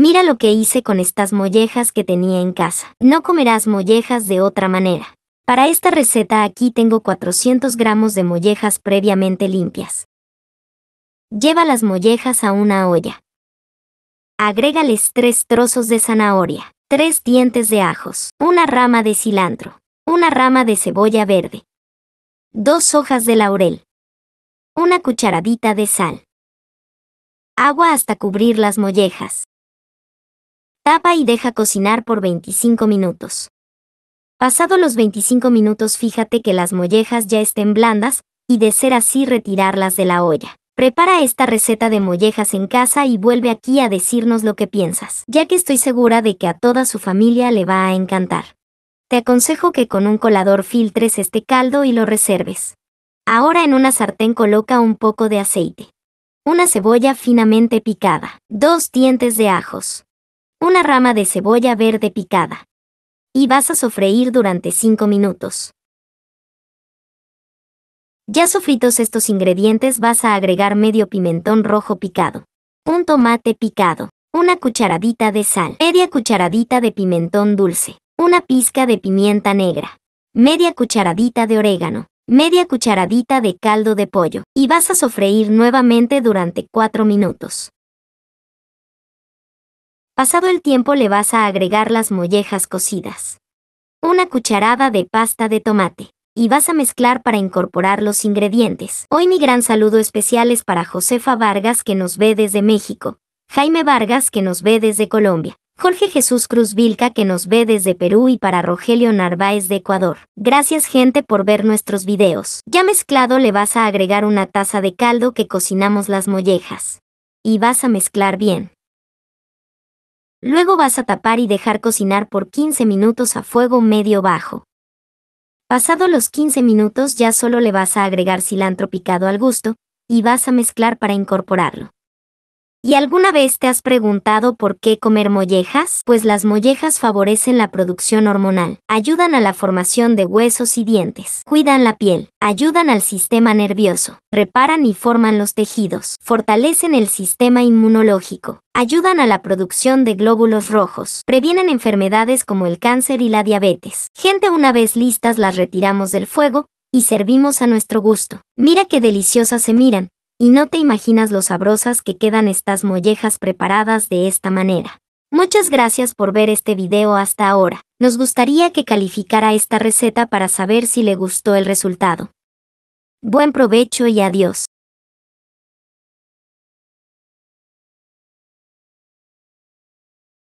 Mira lo que hice con estas mollejas que tenía en casa. No comerás mollejas de otra manera. Para esta receta aquí tengo 400 gramos de mollejas previamente limpias. Lleva las mollejas a una olla. Agrégales tres trozos de zanahoria, tres dientes de ajos, una rama de cilantro, una rama de cebolla verde, dos hojas de laurel, una cucharadita de sal. Agua hasta cubrir las mollejas. Tapa y deja cocinar por 25 minutos. Pasado los 25 minutos fíjate que las mollejas ya estén blandas, y de ser así retirarlas de la olla. Prepara esta receta de mollejas en casa y vuelve aquí a decirnos lo que piensas, ya que estoy segura de que a toda su familia le va a encantar. Te aconsejo que con un colador filtres este caldo y lo reserves. Ahora en una sartén coloca un poco de aceite. Una cebolla finamente picada. Dos dientes de ajos una rama de cebolla verde picada. Y vas a sofreír durante 5 minutos. Ya sofritos estos ingredientes vas a agregar medio pimentón rojo picado, un tomate picado, una cucharadita de sal, media cucharadita de pimentón dulce, una pizca de pimienta negra, media cucharadita de orégano, media cucharadita de caldo de pollo, y vas a sofreír nuevamente durante 4 minutos. Pasado el tiempo le vas a agregar las mollejas cocidas. Una cucharada de pasta de tomate. Y vas a mezclar para incorporar los ingredientes. Hoy mi gran saludo especial es para Josefa Vargas que nos ve desde México, Jaime Vargas que nos ve desde Colombia, Jorge Jesús Cruz Vilca que nos ve desde Perú y para Rogelio Narváez de Ecuador. Gracias gente por ver nuestros videos. Ya mezclado le vas a agregar una taza de caldo que cocinamos las mollejas. Y vas a mezclar bien. Luego vas a tapar y dejar cocinar por 15 minutos a fuego medio bajo. Pasado los 15 minutos ya solo le vas a agregar cilantro picado al gusto, y vas a mezclar para incorporarlo. ¿Y alguna vez te has preguntado por qué comer mollejas? Pues las mollejas favorecen la producción hormonal, ayudan a la formación de huesos y dientes, cuidan la piel, ayudan al sistema nervioso, reparan y forman los tejidos, fortalecen el sistema inmunológico, ayudan a la producción de glóbulos rojos, previenen enfermedades como el cáncer y la diabetes. Gente una vez listas las retiramos del fuego y servimos a nuestro gusto. Mira qué deliciosas se miran, y no te imaginas lo sabrosas que quedan estas mollejas preparadas de esta manera. Muchas gracias por ver este video hasta ahora. Nos gustaría que calificara esta receta para saber si le gustó el resultado. Buen provecho y adiós.